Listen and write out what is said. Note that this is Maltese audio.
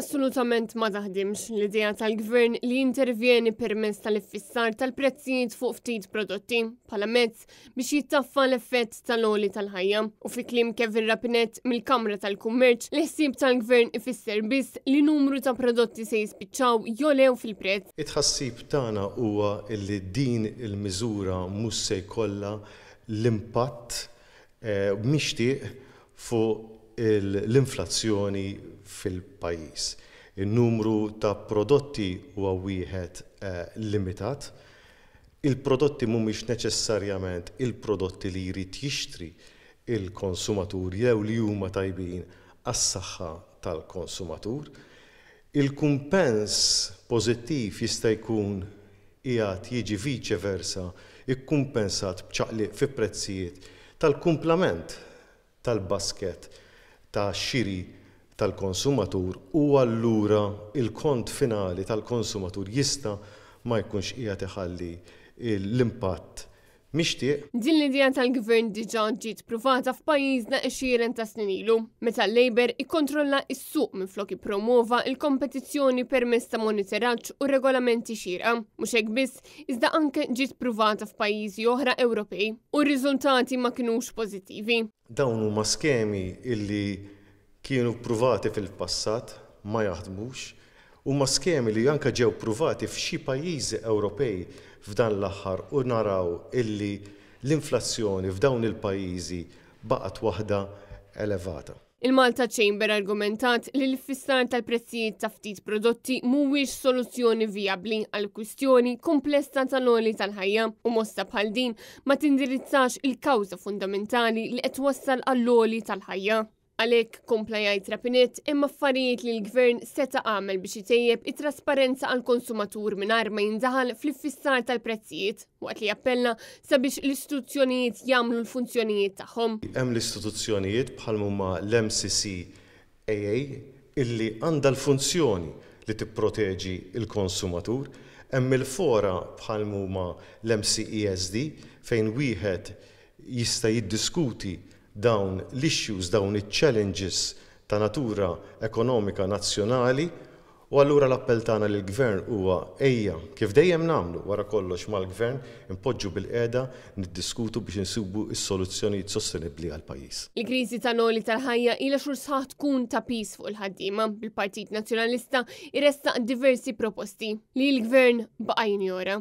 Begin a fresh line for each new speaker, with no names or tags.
assolutament ma taħdimx l-idea tal-gvern li intervjeni permess tal-iffissar tal-prezzijiet fuq ftit prodotti pala mezz biex jittaffa l-effett tal-oli tal-ħajja u fi klim Kevin Rapinet mill-Kamra tal-Kummerċ li ħsieb tal-gvern ifisser biss li numru ta' prodotti se jispiċċaw jolew fil-prezz.
it tana tagħna huwa li din il-miżura mhux se jkollha l-impatt eh, mixtieq fuq l-inflazzjoni fil-pajis. Il-numru ta' prodotti huwa wieħed eh, limitat, il-prodotti mhumiex neċessarjament il-prodotti li jrid jixtri il-konsumatur jew li huma tajbin għas-saħħa tal-konsumatur. Il-kumpens pożittiv jista' jkun qiegħed jiġi viċe versa ikkumpensat bċaqliq fi prezzijiet tal-kumplament tal-basket ta' xiri tal-konsumatur u allura il-kont finali tal-konsumatur jista' ma jkunx qiegħed iħalli l-impatt mixtieq.
Din l-idea tal-gvern diġa ġiet pruvata f'pajjiżna xieren ta' snin ilu, meta l-Labor ikkontrolla s-suq minn flok promuova il-kompetizzjoni permezz ta' monitoraġġ u regolamenti xira. Mhux hekk biss, iżda anke ġiet pruvata f'pajjiżi oħra Ewropej u r-riżultati ma kinux pożittivi.
Dawn huma skemi illi kienu pruvati fil-passat ma jaħdmux U ma skemi li janka ġew pruvati f'xi pajjiżi Ewropej f'dan l-aħħar u naraw illi l-inflazzjoni f'dawn il-pajjiżi baqgħet waħda elevata.
Il-Malta Chamber argumentat li l-fissar tal-prezzijiet ta' ftit prodotti mhuwiex soluzzjoni viabli għal kwistjoni komplessa tal-oli tal-ħajja u mosta bħal din ma tindirizzax il-kawża fundamentali li qed wassal għall-oli tal-ħajja. Għalek komplajajt rapinit imma affarijiet li l-gvern seta għamel biex jitejjeb it-trasparenza għal konsumatur minn ma jindaħal fl-fissar tal-prezzijiet waqt li jappella sabiex l-istituzzjonijiet jamlu l-funzjonijiet tagħhom.
Hemm l-istituzzjonijiet bħal mumma l-MCC AA illi għandha l-funzjoni li tipproteġi il-konsumatur, hemm il-fora bħal huma l-MCESD fejn wieħed jista' jiddiskuti dawn l-issues, dawn il-challenges ta' natura ekonomika nazzjonali u allura l-appell tagħna lill gvern huwa ejja kif dejjem nagħmlu wara kollox mal-gvern impoġġu bil-qeda niddiskutu biex insubu s-soluzzjonijiet sostenibbli għal pajjiż.
Il-kriżi Noli tal-ħajja ila xhur sħaħ tkun ta' pis fuq il-ħaddiema bil-Partit Nazzjonalista irrestaq diversi proposti li l-gvern baqajn jora.